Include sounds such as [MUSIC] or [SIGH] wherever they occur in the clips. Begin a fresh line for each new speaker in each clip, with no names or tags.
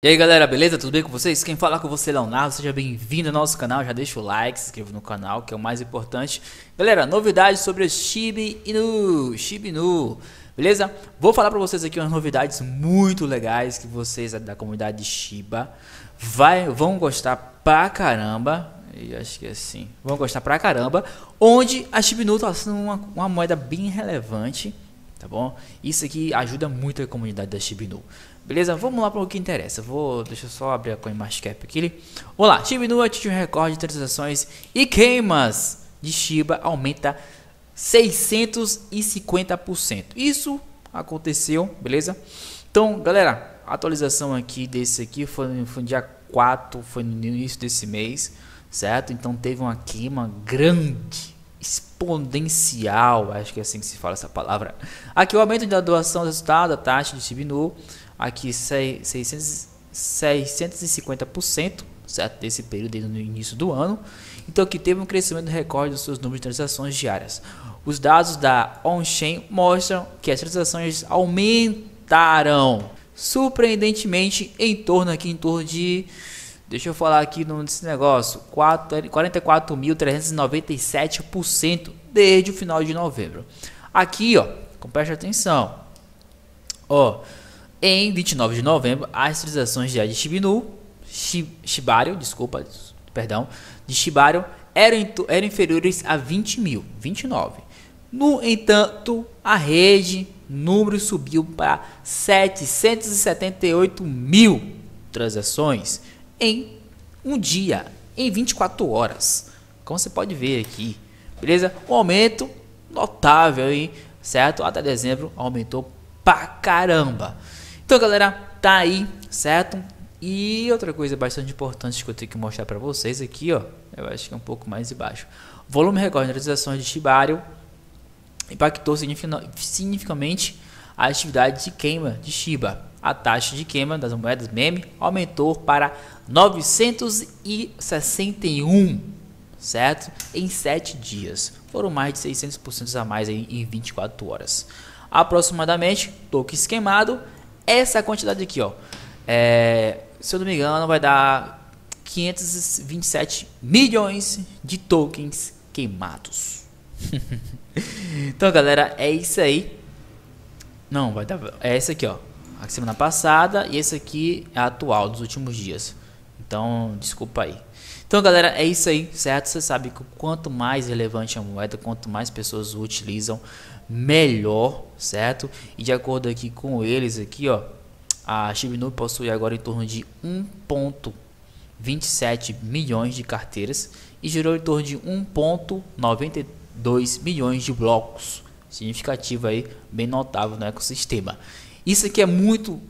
E aí galera, beleza? Tudo bem com vocês? Quem fala com você é Leonardo, seja bem-vindo ao nosso canal, já deixa o like, se inscreva no canal, que é o mais importante. Galera, novidades sobre o Shiba Inu, Shiba Inu, beleza? Vou falar para vocês aqui umas novidades muito legais que vocês da comunidade Shiba vai, vão gostar pra caramba. E acho que é assim, vão gostar pra caramba, onde a Shiba Inu tá sendo uma, uma moeda bem relevante tá bom? Isso aqui ajuda muito a comunidade da Shibinu. Beleza? Vamos lá para o que interessa. Vou, deixa eu só abrir a CoinMarketCap aqui. Olá, Shibinu atinge um recorde de transações e queimas de Shiba aumenta 650%. Isso aconteceu, beleza? Então, galera, a atualização aqui desse aqui foi, foi no dia 4, foi no início desse mês, certo? Então teve uma queima grande exponencial, acho que é assim que se fala essa palavra. Aqui o aumento da doação resultado, a taxa de diminuiu aqui 600, 650%, certo? Desse período desde no início do ano. Então que teve um crescimento recorde dos seus números de transações diárias. Os dados da OnChain mostram que as transações aumentaram surpreendentemente em torno aqui em torno de Deixa eu falar aqui nesse desse negócio, 44.397% desde o final de novembro. Aqui, ó, preste atenção. Ó, em 29 de novembro, as transações de Shibinu, Shibari, desculpa, perdão, de Shibari eram, eram inferiores a 20 mil, 29. No entanto, a rede número subiu para 778 mil transações em um dia, em 24 horas. Como você pode ver aqui, beleza? Um aumento notável aí, certo? Até dezembro aumentou pra caramba. Então, galera, tá aí, certo? E outra coisa bastante importante que eu tenho que mostrar para vocês aqui, ó, eu acho que é um pouco mais embaixo. Volume recorde de atualizações de Shibari impactou significativamente a atividade de queima de Shiba. A taxa de queima das moedas meme aumentou para 961, certo? Em 7 dias. Foram mais de 600% a mais em 24 horas. Aproximadamente, tokens queimado, essa quantidade aqui, ó. É, se eu não me engano, vai dar 527 milhões de tokens queimados. [LAUGHS] então, galera, é isso aí. Não, vai dar. É essa aqui, ó. A semana passada e esse aqui é a atual, dos últimos dias. Então, desculpa aí. Então, galera, é isso aí, certo? Você sabe que quanto mais relevante a moeda, quanto mais pessoas o utilizam, melhor, certo? E de acordo aqui com eles aqui, ó, a Shibinu possui agora em torno de 1.27 milhões de carteiras e gerou em torno de 1.92 milhões de blocos significativa aí, bem notável no ecossistema. Isso aqui é muito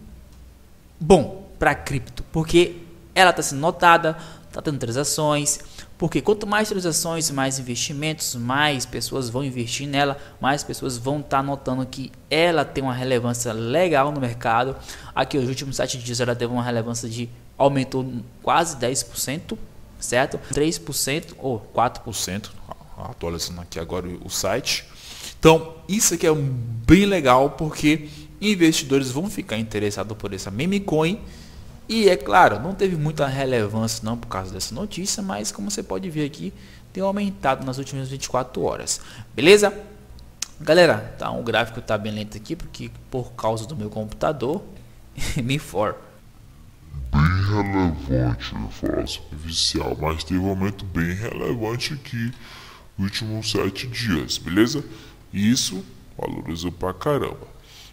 bom para cripto, porque ela está sendo notada, está tendo transações, porque quanto mais transações, mais investimentos, mais pessoas vão investir nela, mais pessoas vão estar tá notando que ela tem uma relevância legal no mercado. Aqui nos últimos 7 dias ela teve uma relevância de aumentou quase 10%, certo? 3% ou 4%, atualizando aqui agora o site. Então, isso aqui é bem legal porque investidores vão ficar interessados por essa meme coin e é claro, não teve muita relevância não por causa dessa notícia, mas como você pode ver aqui, tem aumentado nas últimas 24 horas. Beleza? Galera, tá, um gráfico tá bem lento aqui porque por causa do meu computador, [LAUGHS] me for. Bem relevante, eu falar superficial, mas teve um aumento bem relevante aqui nos últimos 7 dias, beleza? E isso valorizou pra caramba.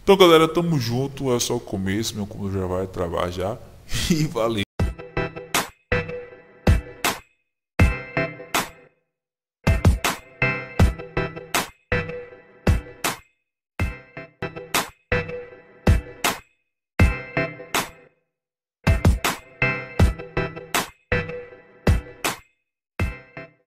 Então, galera, tamo junto. É só o começo. Meu cúmulo já vai travar já. [LAUGHS] E valeu.